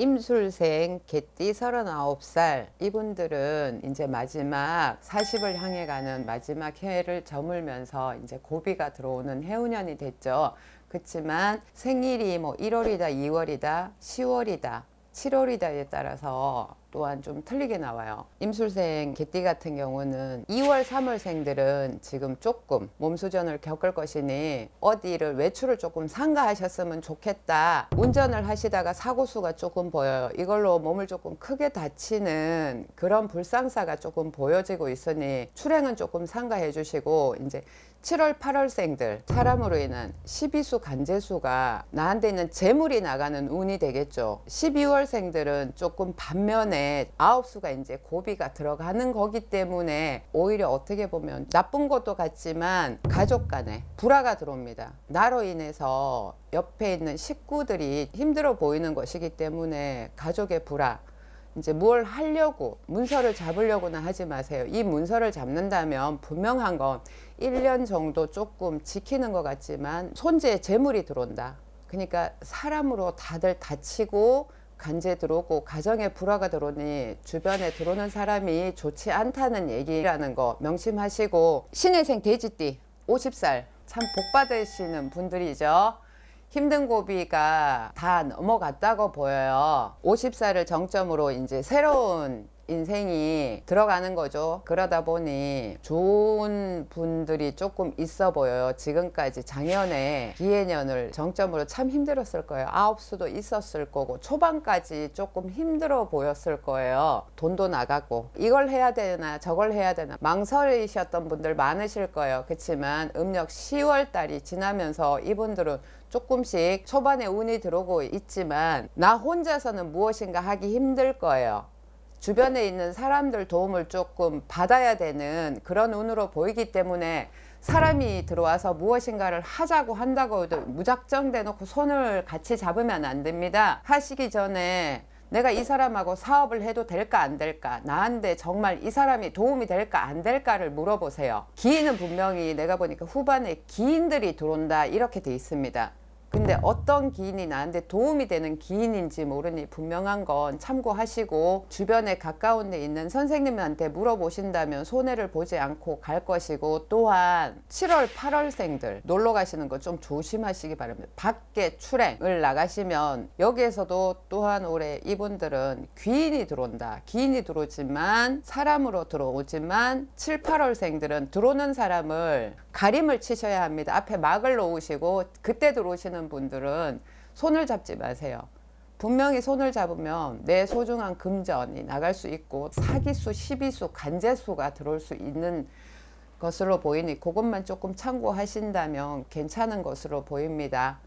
임술생, 개띠 39살 이분들은 이제 마지막 40을 향해 가는 마지막 해를 저물면서 이제 고비가 들어오는 해운년이 됐죠. 그렇지만 생일이 뭐 1월이다, 2월이다, 10월이다, 7월이다에 따라서 또한 좀 틀리게 나와요. 임술생 개띠 같은 경우는 2월, 3월생들은 지금 조금 몸수전을 겪을 것이니 어디를 외출을 조금 상가하셨으면 좋겠다. 운전을 하시다가 사고수가 조금 보여요. 이걸로 몸을 조금 크게 다치는 그런 불상사가 조금 보여지고 있으니 출행은 조금 상가해 주시고 이제 7월, 8월생들 사람으로 인한 12수 간재수가 나한테 있는 재물이 나가는 운이 되겠죠. 12월생들은 조금 반면에 때문에 아홉 수가 이제 고비가 들어가는 거기 때문에 오히려 어떻게 보면 나쁜 것도 같지만 가족 간에 불화가 들어옵니다. 나로 인해서 옆에 있는 식구들이 힘들어 보이는 것이기 때문에 가족의 불화 이제 뭘 하려고 문서를 잡으려고는 하지 마세요. 이 문서를 잡는다면 분명한 건 1년 정도 조금 지키는 것 같지만 손재에 재물이 들어온다. 그러니까 사람으로 다들 다치고 간제 들어오고 가정에 불화가 들어오니 주변에 들어오는 사람이 좋지 않다는 얘기라는 거 명심하시고 신혜생 돼지띠 50살 참 복 받으시는 분들이죠. 힘든 고비가 다 넘어갔다고 보여요. 50살을 정점으로 이제 새로운 인생이 들어가는 거죠. 그러다 보니 좋은 분들이 조금 있어 보여요. 지금까지 작년에 기해년을 정점으로 참 힘들었을 거예요. 아홉 수도 있었을 거고 초반까지 조금 힘들어 보였을 거예요. 돈도 나가고 이걸 해야 되나 저걸 해야 되나 망설이셨던 분들 많으실 거예요. 그렇지만 음력 10월 달이 지나면서 이분들은 조금씩 초반에 운이 들어오고 있지만 나 혼자서는 무엇인가 하기 힘들 거예요. 주변에 있는 사람들 도움을 조금 받아야 되는 그런 운으로 보이기 때문에 사람이 들어와서 무엇인가를 하자고 한다고 해도 무작정 대놓고 손을 같이 잡으면 안 됩니다. 하시기 전에 내가 이 사람하고 사업을 해도 될까 안 될까 나한테 정말 이 사람이 도움이 될까 안 될까를 물어보세요. 기인은 분명히 내가 보니까 후반에 기인들이 들어온다 이렇게 돼 있습니다. 근데 어떤 기인이 나한테 도움이 되는 기인인지 모르니 분명한 건 참고하시고 주변에 가까운 데 있는 선생님한테 물어보신다면 손해를 보지 않고 갈 것이고 또한 7월 8월생들 놀러 가시는 거 좀 조심하시기 바랍니다. 밖에 출행을 나가시면 여기에서도 또한 올해 이분들은 귀인이 들어온다. 귀인이 들어오지만 사람으로 들어오지만 7, 8월생들은 들어오는 사람을 가림을 치셔야 합니다. 앞에 막을 놓으시고 그때 들어오시는 하는 분들은 손을 잡지 마세요. 분명히 손을 잡으면 내 소중한 금전이 나갈 수 있고 사기수, 시비수, 간제수가 들어올 수 있는 것으로 보이니 그것만 조금 참고하신다면 괜찮은 것으로 보입니다.